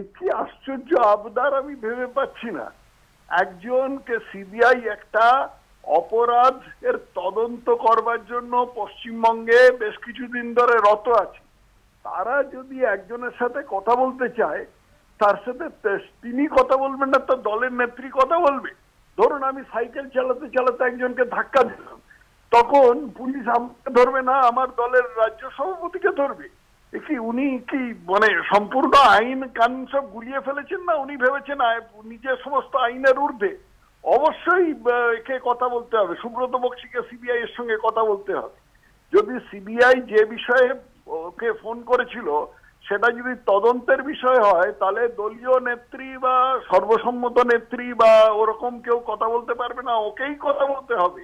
কি আশ্চর্য আবদার আমি ভেবে পাচ্ছি না একজনকে সিবিআই একটা অপরাধ এর তদন্ত করবার জন্য পশ্চিমবঙ্গে বেশ কিছুদিন ধরে রত আছে তারা যদি একজনের সাথে কথা বলতে চায় তার সাথে তিনি কথা বলবেন না তার দলের নেত্রী কথা বলবে ধরুন আমি সাইকেল চালাতে চালাতে একজনকে ধাক্কা দিলাম তখন পুলিশ আমাকে ধরবে না আমার দলের রাজ্য সভাপতিকে ধরবে কি উনি কি মানে সম্পূর্ণ আইন কানুন সব গুলিয়ে ফেলেছেন না উনি ভেবেছেন নিজের সমস্ত আইনের ঊর্ধ্বে অবশ্যই একে কথা বলতে হবে সুব্রত বক্সিকে সিবিআই এর সঙ্গে কথা বলতে হবে যদি সিবিআই যে বিষয়ে ওকে ফোন করেছিল সেটা যদি তদন্তের বিষয় হয় তাহলে দলীয় নেত্রী বা সর্বসম্মত নেত্রী বা ওরকম কেউ কথা বলতে পারবে না ওকেই কথা বলতে হবে